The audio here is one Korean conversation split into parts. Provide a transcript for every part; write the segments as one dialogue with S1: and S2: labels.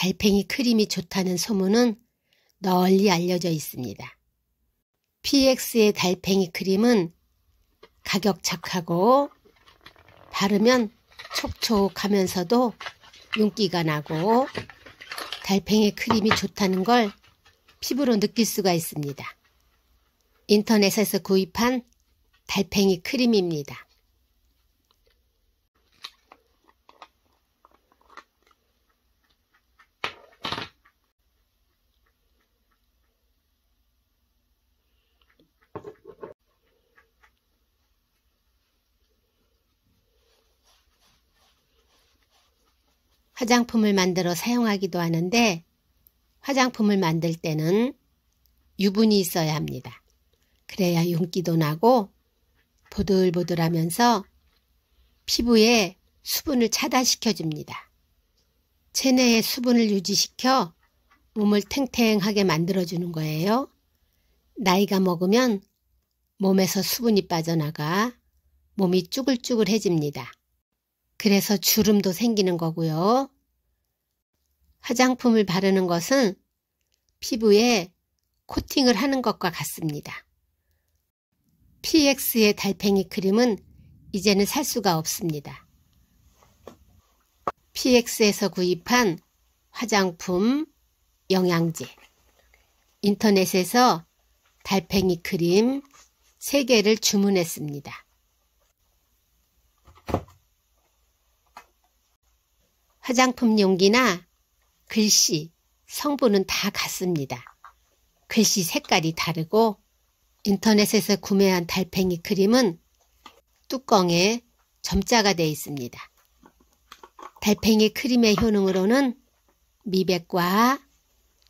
S1: 달팽이 크림이 좋다는 소문은 널리 알려져 있습니다. PX의 달팽이 크림은 가격 착하고 바르면 촉촉하면서도 윤기가 나고 달팽이 크림이 좋다는 걸 피부로 느낄 수가 있습니다. 인터넷에서 구입한 달팽이 크림입니다. 화장품을 만들어 사용하기도 하는데 화장품을 만들 때는 유분이 있어야 합니다. 그래야 윤기도 나고 보들보들하면서 피부에 수분을 차단시켜 줍니다. 체내에 수분을 유지시켜 몸을 탱탱하게 만들어주는 거예요. 나이가 먹으면 몸에서 수분이 빠져나가 몸이 쭈글쭈글해집니다. 그래서 주름도 생기는 거고요. 화장품을 바르는 것은 피부에 코팅을 하는 것과 같습니다. PX의 달팽이 크림은 이제는 살 수가 없습니다. PX에서 구입한 화장품, 영양제, 인터넷에서 달팽이 크림 3개를 주문했습니다. 화장품 용기나 글씨, 성분은 다 같습니다. 글씨 색깔이 다르고 인터넷에서 구매한 달팽이 크림은 뚜껑에 점자가 되어 있습니다. 달팽이 크림의 효능으로는 미백과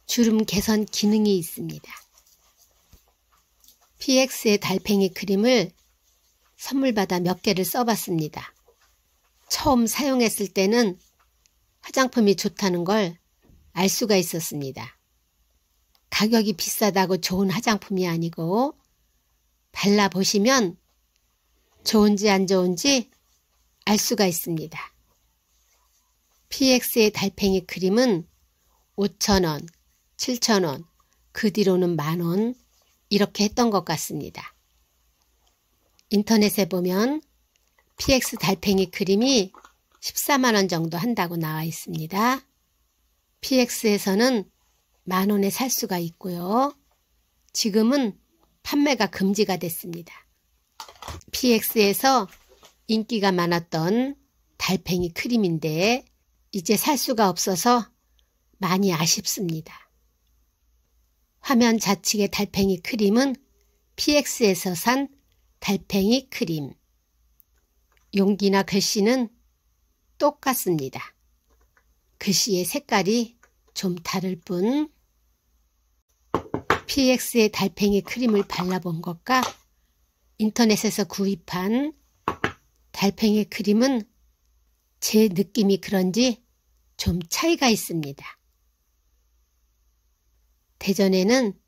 S1: 주름 개선 기능이 있습니다. PX의 달팽이 크림을 선물 받아 몇 개를 써봤습니다. 처음 사용했을 때는 화장품이 좋다는 걸 알 수가 있었습니다. 가격이 비싸다고 좋은 화장품이 아니고 발라보시면 좋은지 안 좋은지 알 수가 있습니다. PX의 달팽이 크림은 5천원 7천원 그 뒤로는 만원 이렇게 했던 것 같습니다. 인터넷에 보면 PX 달팽이 크림이 14만원 정도 한다고 나와 있습니다. PX에서는 만원에 살 수가 있고요. 지금은 판매가 금지가 됐습니다. PX에서 인기가 많았던 달팽이 크림인데 이제 살 수가 없어서 많이 아쉽습니다. 화면 좌측의 달팽이 크림은 PX에서 산 달팽이 크림. 용기나 글씨는 똑같습니다. 글씨의 색깔이 좀 다를 뿐 PX의 달팽이 크림을 발라본 것과 인터넷에서 구입한 달팽이 크림은 제 느낌이 그런지 좀 차이가 있습니다. 대전에는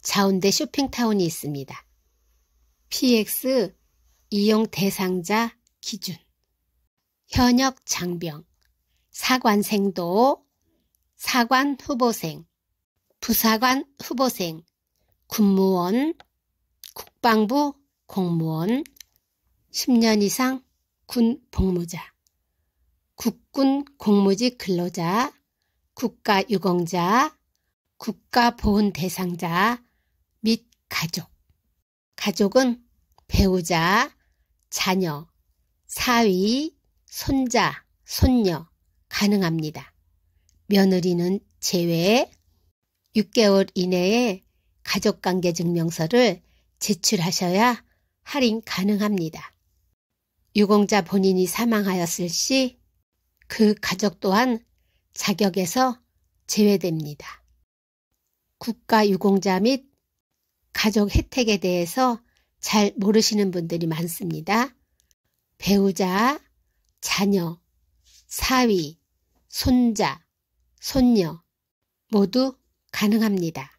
S1: 자운대 쇼핑타운이 있습니다. PX 이용 대상자 기준 현역 장병, 사관생도, 사관 후보생, 부사관 후보생, 군무원, 국방부 공무원, 10년 이상 군 복무자, 국군 공무직 근로자, 국가유공자, 국가보훈 대상자 및 가족. 가족은 배우자, 자녀, 사위, 손자, 손녀 가능합니다. 며느리는 제외 해 6개월 이내에 가족관계 증명서를 제출하셔야 할인 가능합니다. 유공자 본인이 사망하였을 시 그 가족 또한 자격에서 제외됩니다. 국가 유공자 및 가족 혜택에 대해서 잘 모르시는 분들이 많습니다. 배우자, 자녀, 사위, 손자, 손녀 모두 가능합니다.